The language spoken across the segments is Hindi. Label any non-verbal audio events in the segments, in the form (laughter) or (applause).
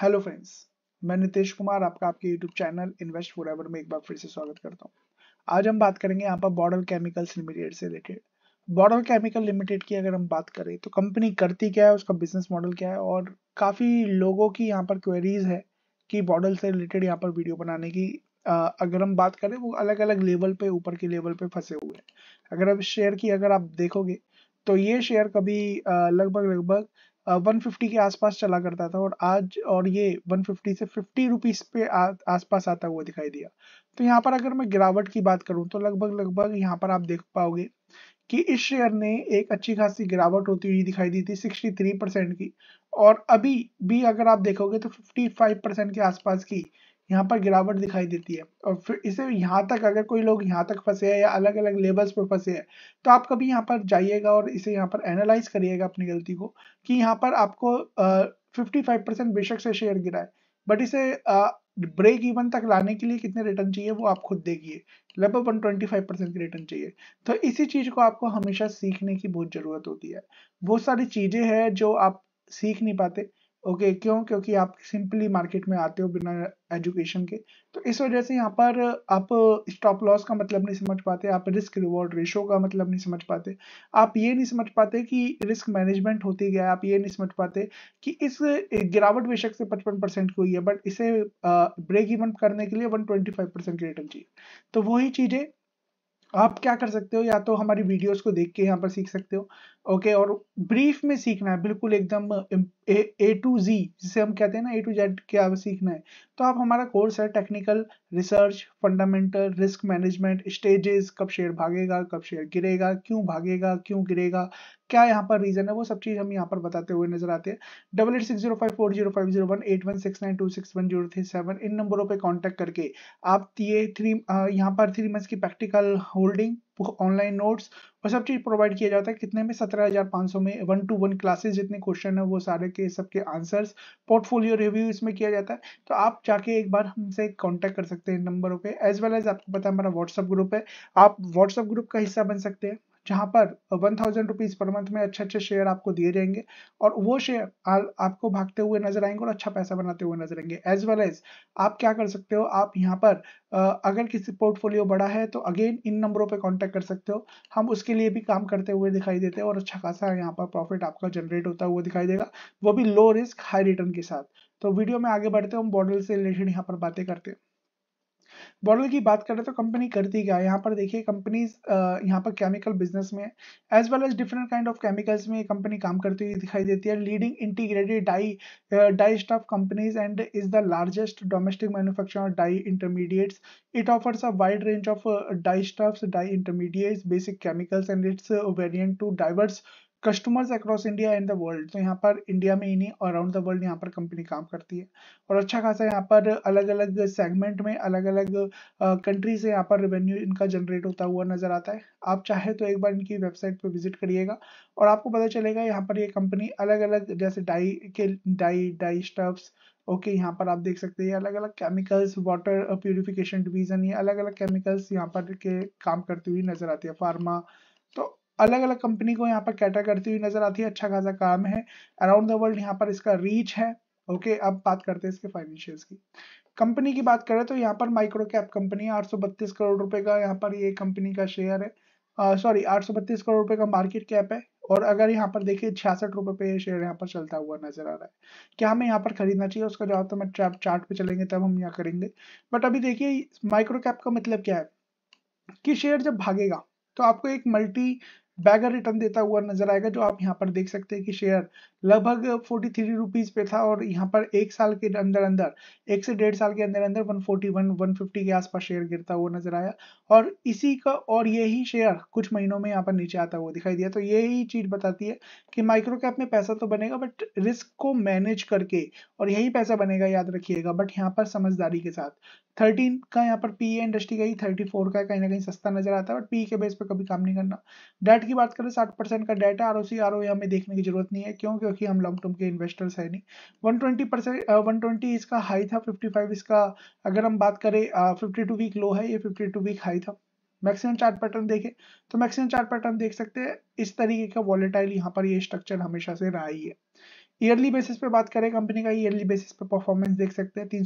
हेलो फ्रेंड्स मैं नितेश कुमार आपका आपके YouTube channel invest for ever में एक बार फिर से स्वागत करता हूं आज हम बात करेंगे यहां पर बॉर्डर केमिकल्स लिमिटेड से रिलेटेड बॉर्डर केमिकल लिमिटेड की अगर हम बात करें तो कंपनी करती क्या है उसका बिजनेस मॉडल क्या है और काफ़ी लोगों की यहाँ पर क्वेरीज है कि बॉर्डर से रिलेटेड यहाँ पर वीडियो बनाने की आ, अगर हम बात करें वो अलग अलग लेवल पे ऊपर के लेवल पे फंसे हुए हैं अगर अब शेयर की अगर आप देखोगे तो ये शेयर कभी लगभग लगभग 150 के आसपास चला करता था और आज और ये 150 से 50 रुपीस पे आसपास आता हुआ दिखाई दिया तो यहाँ पर अगर मैं गिरावट की बात करूँ तो लगभग लगभग यहाँ पर आप देख पाओगे कि इस शेयर ने एक अच्छी खासी गिरावट होती हुई दिखाई दी थी 63 परसेंट की और अभी भी अगर आप देखोगे तो 55 परसेंट के आसपास की यहाँ पर गिरावट दिखाई देती है और फिर इसे यहाँ तक अगर कोई लोग यहाँ तक फंसे हैं या अलग अलग लेवल्स पर फंसे हैं तो आप कभी यहाँ पर जाइएगा और इसे यहाँ पर एनालाइज करिएगा अपनी गलती को कि यहाँ पर आपको फिफ्टी फाइव परसेंट बेशक से शेयर गिरा है बट इसे ब्रेक इवन तक लाने के लिए कितने रिटर्न चाहिए वो आप खुद देखिए लगभग वन ट्वेंटी फाइव परसेंट के रिटर्न चाहिए तो इसी चीज़ को आपको हमेशा सीखने की बहुत ज़रूरत होती है बहुत सारी चीज़ें हैं जो आप सीख नहीं पाते ओके okay, क्यों क्योंकि आप सिंपली मार्केट में आते हो बिना एजुकेशन के तो इस वजह से यहाँ पर आप स्टॉप लॉस का मतलब नहीं समझ पाते आप रिस्क रिवॉर्ड रेशो का मतलब नहीं समझ पाते आप ये नहीं समझ पाते कि रिस्क मैनेजमेंट होती गया आप ये नहीं समझ पाते कि इस गिरावट बेशक से पचपन परसेंट की हुई है बट इसे ब्रेक इवन करने के लिए वन ट्वेंटी रिटर्न चाहिए तो वही चीज़ें आप क्या कर सकते हो या तो हमारी वीडियोस को देख के यहाँ पर सीख सकते हो ओके और ब्रीफ में सीखना है बिल्कुल एकदम ए टू जी जिसे हम कहते हैं ना ए टू जेड क्या सीखना है तो आप हमारा कोर्स है technical research fundamental risk management stages कब शेयर भागेगा कब शेयर गिरेगा क्यों भागेगा क्यों गिरेगा क्या यहाँ पर रीजन है वो सब चीज हम यहाँ पर बताते हुए नजर आते हैं double eight six zero five four zero five zero one eight one six nine two six one zero three seven इन नंबरों पर कॉन्टेक्ट करके आप ये थ्री यहाँ पर थ्री मंथ्स की प्रैक्टिकल होल्डिंग ऑनलाइन नोट्स और सब चीज़ प्रोवाइड किया जाता है कितने में सत्रह हज़ार पांच सौ में वन टू वन क्लासेस जितने क्वेश्चन है वो सारे के सबके आंसर्स पोर्टफोलियो रिव्यू इसमें किया जाता है तो आप जाके एक बार हमसे कॉन्टेक्ट कर सकते हैं नंबरों पर एज वेल एज आपको पता है हमारा व्हाट्सअप ग्रुप है आप व्हाट्सअप ग्रुप का हिस्सा बन सकते हैं जहां पर one thousand rupees per month में अच्छे अच्छे शेयर आपको दिए जाएंगे और वो शेयर आपको भागते हुए नजर आएंगे और अच्छा पैसा बनाते हुए नजर आएंगे एज वेल एज आप क्या कर सकते हो आप यहाँ पर अगर किसी पोर्टफोलियो बड़ा है तो अगेन इन नंबरों पर कॉन्टेक्ट कर सकते हो हम उसके लिए भी काम करते हुए दिखाई देते हैं और अच्छा खासा यहाँ पर प्रॉफिट आपका जनरेट होता हुआ दिखाई देगा वो भी लो रिस्क हाई रिटर्न के साथ तो वीडियो में आगे बढ़ते हैं हम मॉडल से रिलेटेड यहाँ पर बातें करते हैं बॉर्डर की बात करें तो कंपनी करती क्या है यहाँ पर देखिए कंपनीज यहाँ पर केमिकल बिजनेस में as well as different kind of chemicals में कंपनी काम करती हुई दिखाई देती है leading integrated dye dye stuff companies and is the largest domestic manufacturer of dye intermediates it offers a wide range of dye dyestuffs dye intermediates basic chemicals and its variant to diverse customers across India and the world तो यहाँ पर इंडिया में ही नहीं और अराउंड द वर्ल्ड यहाँ पर कंपनी काम करती है और अच्छा खासा यहाँ पर अलग अलग सेगमेंट में अलग अलग कंट्री से यहाँ पर रेवेन्यू इनका जनरेट होता हुआ नजर आता है आप चाहे तो एक बार इनकी वेबसाइट पर विजिट करिएगा और आपको पता चलेगा यहाँ पर ये यह कंपनी अलग अलग जैसे डाई के dye dye stuffs okay okay, यहाँ पर आप देख सकते हैं अलग अलग केमिकल्स वाटर प्योरिफिकेशन डिवीजन ये अलग अलग केमिकल्स यहाँ पर के काम करती हुई नजर आती है फार्मा तो अलग अलग कंपनी को यहाँ पर कैटर करती हुई नजर आती है अच्छा खासा काम है अराउंड द वर्ल्ड यहाँ पर इसका रीच है ओके okay, अब बात करते हैं इसके फाइनेंशियल्स की कंपनी की बात करें तो यहाँ पर माइक्रो कैप कंपनी आठ करोड़ रुपए का यहाँ पर ये कंपनी का शेयर है सॉरी आठ करोड़ रुपए का मार्केट कैप है और अगर यहाँ पर देखिए छियासठ रुपए पे ये शेयर यहाँ पर चलता हुआ नजर आ रहा है क्या हमें यहाँ पर खरीदना चाहिए उसका जवाब तो मैं चार्ट पे चलेंगे तब हम यहाँ करेंगे बट अभी देखिए माइक्रो कैप का मतलब क्या है कि शेयर जब भागेगा तो आपको एक मल्टी बैगर रिटर्न देता हुआ नजर आएगा जो आप यहाँ पर देख सकते हैं कि शेयर लगभग फोर्टी थ्री रुपीज पे था और यहाँ पर एक साल के अंदर अंदर एक से डेढ़ साल के अंदर अंदर 141 150 के आसपास शेयर गिरता हुआ नजर आया और इसी का और यही शेयर कुछ महीनों में यहाँ पर नीचे आता हुआ दिखाई दिया तो यही चीज बताती है कि माइक्रो कैप में पैसा तो बनेगा बट रिस्क को मैनेज करके और यही पैसा बनेगा याद रखिएगा बट यहाँ पर समझदारी के साथ थर्टीन का यहाँ पर पी इंडस्ट्री का ही थर्टी का कहीं ना कहीं सस्ता नजर आता है बट पी के बेस पर कभी काम नहीं करना डेट की बात करें साठ परसेंट का debt R O C R O हमें देखने की जरूरत नहीं है क्यों क्योंकि हम लॉन्ग टर्म के इन्वेस्टर्स है नहीं one twenty percent one twenty इसका हाई था फिफ्टी फाइव इसका अगर हम बात करें फिफ्टी टू वीक लो है ये फिफ्टी टू वीक हाई था मैक्सिमम चार्ट पैटर्न देखें तो मैक्सिमम चार्ट पैटर्न देख सकते हैं इस तरीके का वॉलेटाइल यहाँ पर ये स्ट्रक्चर हमेशा से रहा ही है ईयरली बेसिस पे बात करें कंपनी का ईयरली बेसिस पे परफॉर्मेंस देख सकते हैं तीन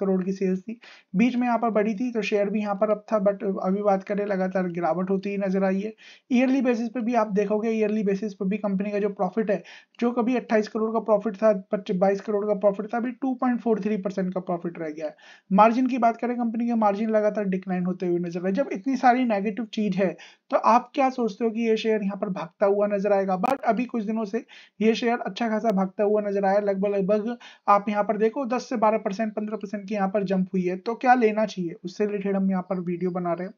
करोड़ की सेल्स थी बीच में यहाँ पर बढ़ी थी तो शेयर भी यहाँ पर अब था बट अभी बात करें लगातार गिरावट होती ही नजर आई है ईयरली बेसिस पे भी आप देखोगे ईयरली बेसिस पे भी कंपनी का जो प्रॉफिट है जो कभी अट्ठाईस करोड़ का प्रॉफिट था बाईस करोड़ का प्रॉफिट था अभी टू का प्रॉफिट रह गया है मार्जिन की बात करें कंपनी के मार्जिन लगातार डिक्लाइन होते हुए नजर आए जब इतनी सारी नेगेटिव चीज है तो आप क्या सोचते हो कि ये शेयर यहाँ पर भागता हुआ नजर आएगा बट अभी कुछ दिनों से ये शेयर अच्छा खासा भाग भागता हुआ नजर आया लगभग लगभग आप यहाँ पर देखो 10 से 12 परसेंट पंद्रह परसेंट की यहाँ पर जंप हुई है तो क्या लेना चाहिए उससे रिलेटेड हम यहाँ पर वीडियो बना रहे हैं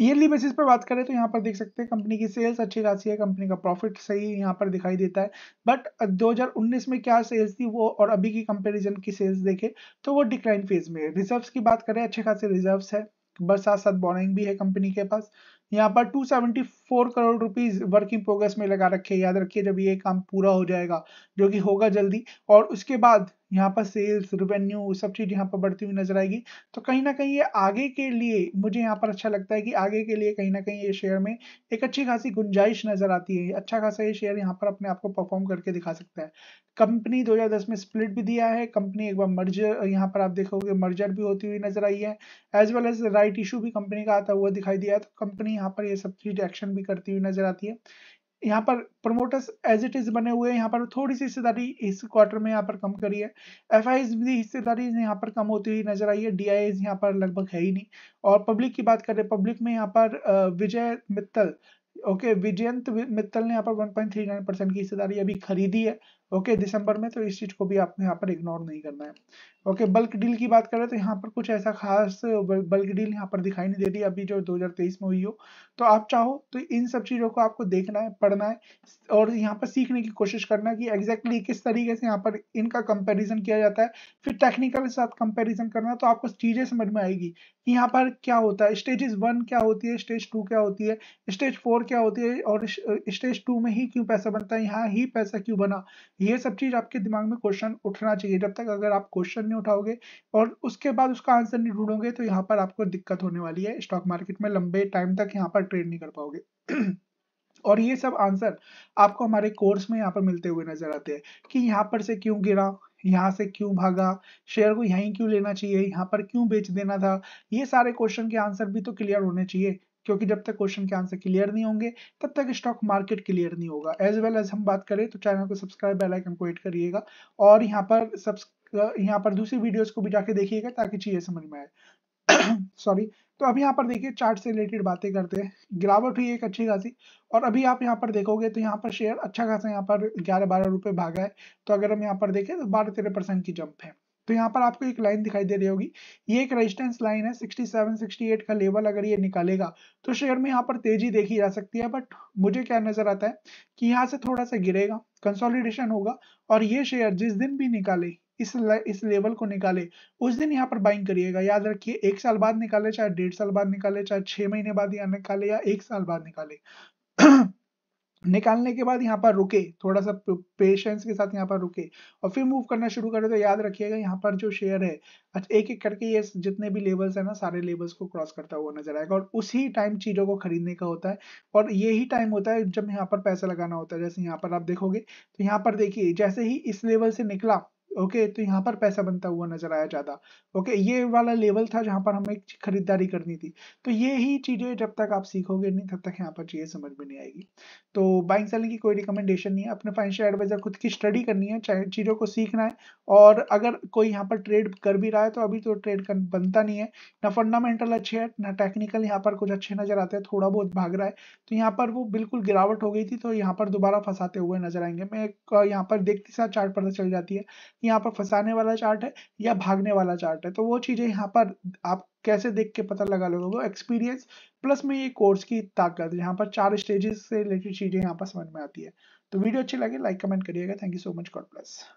ईयरली बेसिस पर बात करें तो यहाँ पर देख सकते हैं कंपनी की सेल्स अच्छी खासी है कंपनी का प्रॉफिट सही यहाँ पर दिखाई देता है बट 2019 में क्या सेल्स थी वो और अभी की कंपैरिजन की सेल्स देखें तो वो डिक्लाइन फेज में है रिजर्व्स की बात करें अच्छे खासे रिजर्व्स है बट साथ साथ बोरिंग भी है कंपनी के पास यहाँ पर 274 करोड़ रुपीज वर्किंग प्रोग्रेस में लगा रखे याद रखिए जब ये काम पूरा हो जाएगा जो कि होगा जल्दी और उसके बाद यहाँ पर सेल्स रेवेन्यू सब चीज़ यहाँ पर बढ़ती हुई नजर आएगी तो कहीं ना कहीं ये आगे के लिए मुझे यहाँ पर अच्छा लगता है कि आगे के लिए कहीं ना कहीं ये शेयर में एक अच्छी खासी गुंजाइश नजर आती है अच्छा खासा ये शेयर यहाँ पर अपने आप को परफॉर्म करके दिखा सकता है कंपनी 2010 में स्प्लिट भी दिया है कंपनी एक बार मर्जर यहाँ पर आप देखोगे मर्जर भी होती हुई नजर आई है as well as right issue भी कंपनी का आता हुआ दिखाई दिया है तो कंपनी यहाँ पर ये सब चीज एक्शन भी करती हुई नजर आती है यहाँ पर प्रमोटर्स एज इट इज बने हुए यहाँ पर थोड़ी सी हिस्सेदारी इस क्वार्टर में यहाँ पर कम करी है एफ भी हिस्सेदारी यहाँ पर कम होती हुई नजर आई है डी आई यहाँ पर लगभग है ही नहीं और पब्लिक की बात करें पब्लिक में यहाँ पर विजय मित्तल ओके विजयंत मित्तल ने यहाँ पर 1.39 परसेंट की हिस्सेदारी अभी खरीदी है ओके दिसंबर में तो इस चीज को भी आपको यहाँ पर इग्नोर नहीं करना है ओके बल्क डील की बात करें तो यहाँ पर कुछ ऐसा खास बल्क डील यहाँ पर दिखाई नहीं दे रही अभी जो 2023 में हुई हो तो आप चाहो तो इन सब चीजों को आपको देखना है पढ़ना है और यहाँ पर सीखने की कोशिश करना है कि एग्जैक्टली exactly किस तरीके से यहाँ पर इनका कंपेरिजन किया जाता है फिर टेक्निकल के साथ कंपेरिजन करना तो आपको चीजें समझ में आएगी कि यहाँ पर क्या होता है स्टेजेस वन क्या होती है स्टेज टू क्या होती है स्टेज फोर क्या होती है और स्टेज टू में ही क्यों पैसा बनता है यहाँ ही पैसा क्यों बना ये सब चीज आपके दिमाग में क्वेश्चन उठना चाहिए जब तक अगर आप क्वेश्चन नहीं उठाओगे और उसके बाद उसका आंसर नहीं ढूंढोगे तो यहाँ पर आपको दिक्कत होने वाली है स्टॉक मार्केट में लंबे टाइम तक यहाँ पर ट्रेड नहीं कर पाओगे (clears throat) और ये सब आंसर आपको हमारे कोर्स में यहाँ पर मिलते हुए नजर आते हैं कि यहाँ पर से क्यों गिरा यहाँ से क्यों भागा शेयर को यहीं क्यों लेना चाहिए यहाँ पर क्यों बेच देना था ये सारे क्वेश्चन के आंसर भी तो क्लियर होने चाहिए क्योंकि जब तक क्वेश्चन के आंसर क्लियर नहीं होंगे तब तक स्टॉक मार्केट क्लियर नहीं होगा एज वेल एज हम बात करें तो चैनल को सब्सक्राइब बेल आइकन को एड करिएगा और यहाँ पर सब्सक्राइब यहाँ पर दूसरी वीडियोस को भी जाके देखिएगा ताकि चीजें समझ में आए सॉरी (coughs) तो अभी यहाँ पर देखिए चार्ट से रिलेटेड बातें करते हैं गिरावट हुई एक अच्छी खासी और अभी आप यहाँ पर देखोगे तो यहाँ पर शेयर अच्छा खासा यहाँ पर ग्यारह बारह रुपए भागा है तो अगर हम यहाँ पर देखें तो बारह तेरह परसेंट की जंप है तो यहाँ पर आपको एक लाइन दिखाई दे रही होगी ये एक रेजिस्टेंस लाइन है 67, 68 का लेवल अगर ये निकालेगा तो शेयर में यहाँ पर तेजी देखी जा सकती है बट मुझे क्या नजर आता है कि यहाँ से थोड़ा सा गिरेगा कंसोलिडेशन होगा और ये शेयर जिस दिन भी निकाले इस इस लेवल को निकाले उस दिन यहाँ पर बाइंग करिएगा याद रखिए एक साल बाद निकाले चाहे डेढ़ साल बाद निकाले चाहे छह महीने बाद या निकाले या एक साल बाद निकाले (clears throat) निकालने के बाद यहाँ पर रुके थोड़ा सा पेशेंस के साथ यहाँ पर रुके और फिर मूव करना शुरू करें तो याद रखिएगा यहाँ पर जो शेयर है अच्छा एक एक करके ये जितने भी लेवल्स है ना सारे लेवल्स को क्रॉस करता हुआ नजर आएगा और उसी टाइम चीज़ों को खरीदने का होता है और ये ही टाइम होता है जब यहाँ पर पैसा लगाना होता है जैसे यहाँ पर आप देखोगे तो यहाँ पर देखिए जैसे ही इस लेवल से निकला ओके तो यहाँ पर पैसा बनता हुआ नजर आया ज्यादा ओके ये वाला लेवल था जहाँ पर हमें खरीदारी करनी थी तो ये ही चीजें जब तक आप सीखोगे नहीं तब तक यहाँ पर चीजें समझ में नहीं आएगी तो बाइंग सेलिंग की कोई रिकमेंडेशन नहीं है अपने फाइनेंशियल एडवाइजर खुद की स्टडी करनी है चीजों को सीखना है और अगर कोई यहाँ पर ट्रेड कर भी रहा है तो अभी तो ट्रेड कर, बनता नहीं है ना फंडामेंटल अच्छे है ना टेक्निकल यहाँ पर कुछ अच्छे नजर आते हैं थोड़ा बहुत भाग रहा है तो यहाँ पर वो बिल्कुल गिरावट हो गई थी तो यहाँ पर दोबारा फंसाते हुए नजर आएंगे मैं यहाँ पर देखते साथ चार्ट पता तो चल जाती है यहाँ पर फंसाने वाला चार्ट है या भागने वाला चार्ट है तो वो चीजें यहाँ पर आप कैसे देख के पता लगा लोगों को एक्सपीरियंस प्लस में ये कोर्स की ताकत यहाँ पर चार स्टेजेस से रिलेटेड चीजें यहाँ पर समझ में आती है तो वीडियो अच्छी लगे लाइक कमेंट करिएगा thank you so much god plus